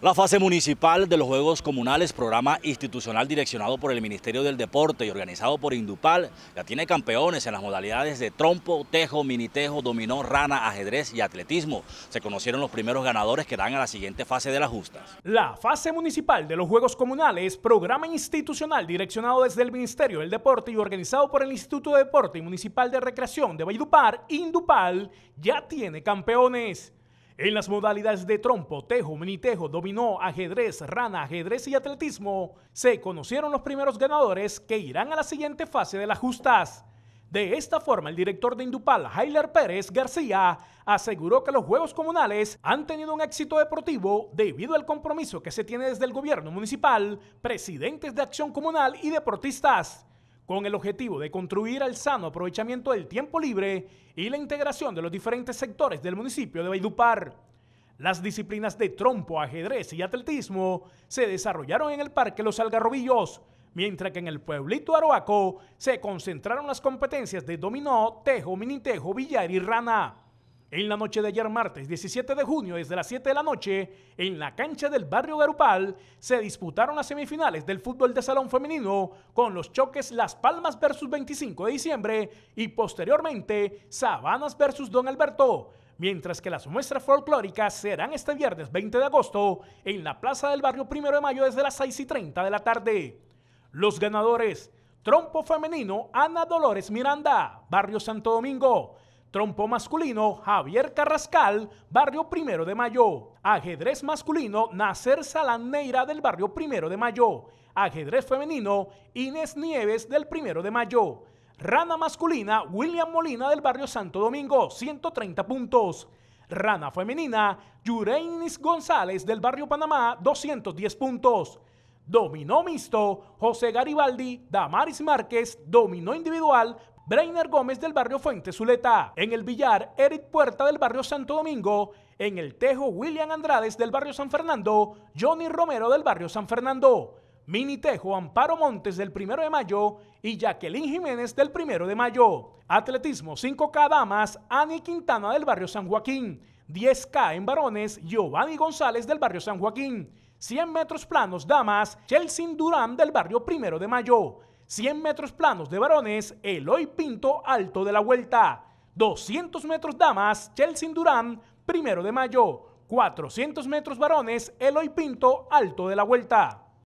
La fase municipal de los Juegos Comunales, programa institucional direccionado por el Ministerio del Deporte y organizado por Indupal, ya tiene campeones en las modalidades de trompo, tejo, minitejo, dominó, rana, ajedrez y atletismo. Se conocieron los primeros ganadores que dan a la siguiente fase de las justas. La fase municipal de los Juegos Comunales, programa institucional direccionado desde el Ministerio del Deporte y organizado por el Instituto de Deporte y Municipal de Recreación de Valledupar, Indupal, ya tiene campeones. En las modalidades de trompo, tejo, minitejo, dominó, ajedrez, rana, ajedrez y atletismo, se conocieron los primeros ganadores que irán a la siguiente fase de las justas. De esta forma, el director de Indupal, Hailer Pérez García, aseguró que los Juegos Comunales han tenido un éxito deportivo debido al compromiso que se tiene desde el gobierno municipal, presidentes de acción comunal y deportistas con el objetivo de construir el sano aprovechamiento del tiempo libre y la integración de los diferentes sectores del municipio de Baidupar. Las disciplinas de trompo, ajedrez y atletismo se desarrollaron en el Parque Los Algarrobillos, mientras que en el pueblito Aroaco se concentraron las competencias de dominó, tejo, minitejo, billar y rana. En la noche de ayer martes 17 de junio, desde las 7 de la noche, en la cancha del barrio Garupal, se disputaron las semifinales del fútbol de salón femenino con los choques Las Palmas versus 25 de diciembre y posteriormente Sabanas versus Don Alberto mientras que las muestras folclóricas serán este viernes 20 de agosto en la Plaza del Barrio Primero de Mayo desde las 6 y 30 de la tarde. Los ganadores, Trompo Femenino Ana Dolores Miranda, Barrio Santo Domingo, Trompo masculino, Javier Carrascal, Barrio Primero de Mayo. Ajedrez masculino, Nacer Salaneira del Barrio Primero de Mayo. Ajedrez femenino, Inés Nieves del Primero de Mayo. Rana masculina, William Molina del Barrio Santo Domingo, 130 puntos. Rana femenina, Yureinis González del Barrio Panamá, 210 puntos dominó mixto, José Garibaldi, Damaris Márquez, dominó individual, Brainer Gómez del barrio Fuente Zuleta, en el billar Eric Puerta del barrio Santo Domingo, en el tejo William Andrades del barrio San Fernando, Johnny Romero del barrio San Fernando. Mini Tejo, Amparo Montes del primero de mayo y Jacqueline Jiménez del primero de mayo. Atletismo 5K Damas, Ani Quintana del barrio San Joaquín. 10K en varones, Giovanni González del barrio San Joaquín. 100 metros planos damas, Chelsea Durán del barrio Primero de Mayo. 100 metros planos de varones, Eloy Pinto Alto de la Vuelta. 200 metros damas, Chelsea Durán, Primero de Mayo. 400 metros varones, Eloy Pinto Alto de la Vuelta.